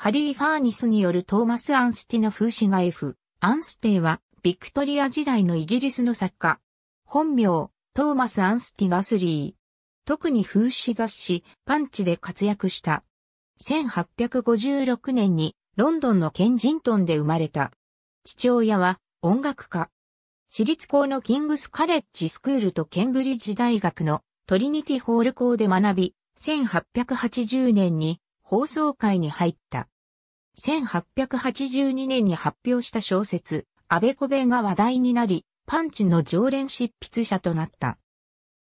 ハリー・ファーニスによるトーマス・アンスティの風刺画 F。アンステイは、ビクトリア時代のイギリスの作家。本名、トーマス・アンスティ・ガスリー。特に風刺雑誌、パンチで活躍した。1856年に、ロンドンのケンジントンで生まれた。父親は、音楽家。私立校のキングスカレッジスクールとケンブリッジ大学のトリニティホール校で学び、1880年に放送会に入った。1882年に発表した小説、アベ小ベが話題になり、パンチの常連執筆者となった。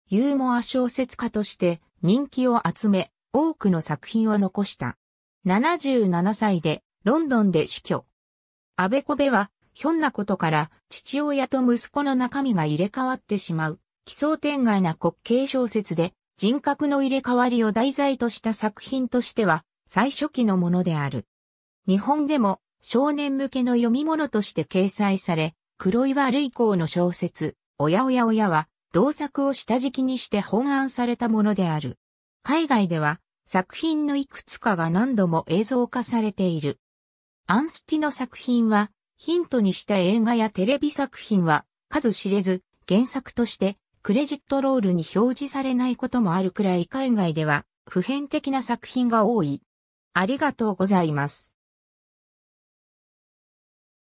ユーモア小説家として人気を集め、多くの作品を残した。77歳でロンドンで死去。アベ小部は、ひょんなことから父親と息子の中身が入れ替わってしまう、奇想天外な滑稽小説で、人格の入れ替わりを題材とした作品としては、最初期のものである。日本でも少年向けの読み物として掲載され、黒岩類光の小説、おやおやおやは、同作を下敷きにして本案されたものである。海外では、作品のいくつかが何度も映像化されている。アンスティの作品は、ヒントにした映画やテレビ作品は、数知れず、原作として、クレジットロールに表示されないこともあるくらい海外では、普遍的な作品が多い。ありがとうございます。